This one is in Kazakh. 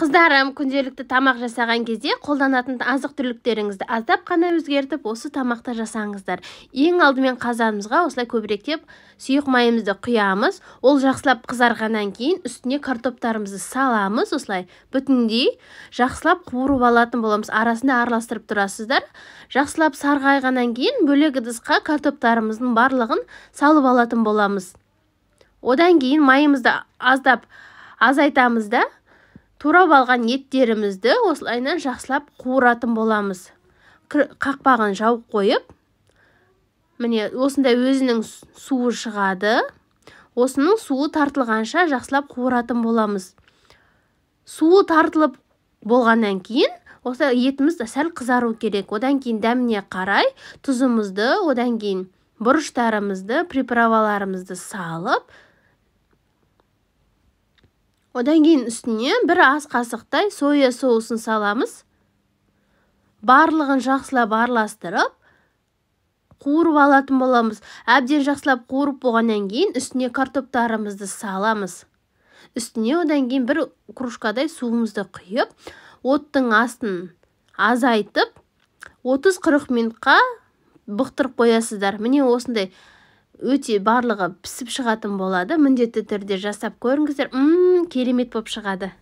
қыздарым күнделікті тамақ жасаған кезде қолданатын азық түліктеріңізді аздап қана өзгертіп осы тамақты жасаңыздар ең алдымен қазанымызға осылай көбіректеп сұйық майымызды құямыз ол жақсылап қызарғаннан кейін үстіне картоптарымызды саламыз осылай бүтіндей жақсылап қуырып алатын боламыз арасында араластырып тұрасыздар жақсылап сарғайғаннан кейін бөлек ыдысқа картоптарымыздың барлығын салып алатын боламыз одан кейін майымызды аздап азайтамыз да турап алған еттерімізді осылайынан жақсылап қуыратын боламыз қақпағын жауып қойып міне осындай өзінің суы шығады осының суы тартылғанша жақсылап қуыратын боламыз суы тартылып болғаннан кейін осы етіміз сәл қызару керек одан кейін дәміне қарай тұзымызды одан кейін бұрыштарымызды приправаларымызды салып одан кейін үстіне бір ас қасықтай соя соусын саламыз барлығын жақсылап араластырып қуырып алатын боламыз әбден жақсылап қуырып болғаннан кейін үстіне картоптарымызды саламыз үстіне одан кейін бір кружкадай суымызды құйып оттың астын азайтып 30-40 минутқа бұқтырып қоясыздар міне осындай өте барлығы пісіп шығатын болады міндетті түрде жасап көріңіздер м керемет болып шығады